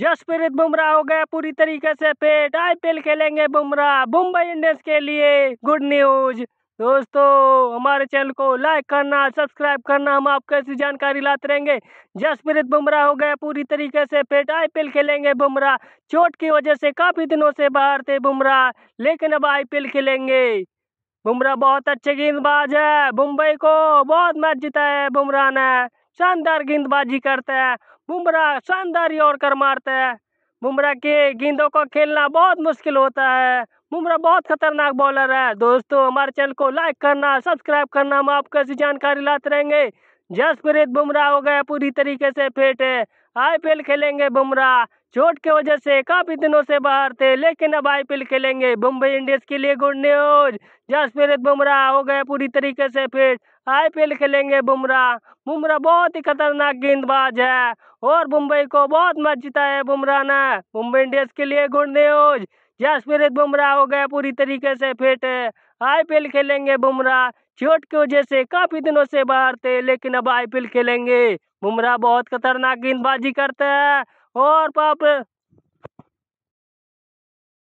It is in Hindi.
जसप्रीत बुमराह हो गया पूरी तरीके से फिट आईपीएल खेलेंगे बुमराह मुंबई इंडियंस के लिए गुड न्यूज दोस्तों हमारे चैनल को लाइक करना सब्सक्राइब करना हम आपको ऐसी जानकारी लाते रहेंगे जसप्रीत बुमराह हो गया पूरी तरीके से फिट आईपीएल खेलेंगे बुमराह चोट की वजह से काफ़ी दिनों से बाहर थे बुमराह लेकिन अब आईपीएल खेलेंगे बुमराह बहुत अच्छे गेंदबाज है मुंबई को बहुत मैच जीता है बुमराह ने शानदार गेंदबाजी करता है बुमराह शानदार यॉर्कर मारता है बुमराह के गेंदों को खेलना बहुत मुश्किल होता है बुमराह बहुत खतरनाक बॉलर है दोस्तों हमारे चैनल को लाइक करना सब्सक्राइब करना हम आपको ऐसी जानकारी लाते रहेंगे जसप्रीत बुमराह हो गया पूरी तरीके से फिट आईपीएल खेलेंगे बुमराह चोट के वजह से काफी दिनों से बाहर थे लेकिन अब आईपीएल खेलेंगे मुंबई इंडियंस के लिए गुड न्यूज जसप्रीत बुमराह हो गए पूरी तरीके से फिट आईपीएल खेलेंगे बुमराह बुमराह बहुत ही खतरनाक गेंदबाज है और मुंबई को बहुत मत जिता है बुमराह ने मुंबई इंडियंस के लिए गुड न्यूज जसप्रीत बुमराह हो गया पूरी तरीके से फिट आईपीएल खेलेंगे बुमराह चोट की वजह से काफ़ी दिनों से बाहर थे लेकिन अब आईपीएल खेलेंगे बुमराह बहुत खतरनाक गेंदबाजी करते हैं और पाप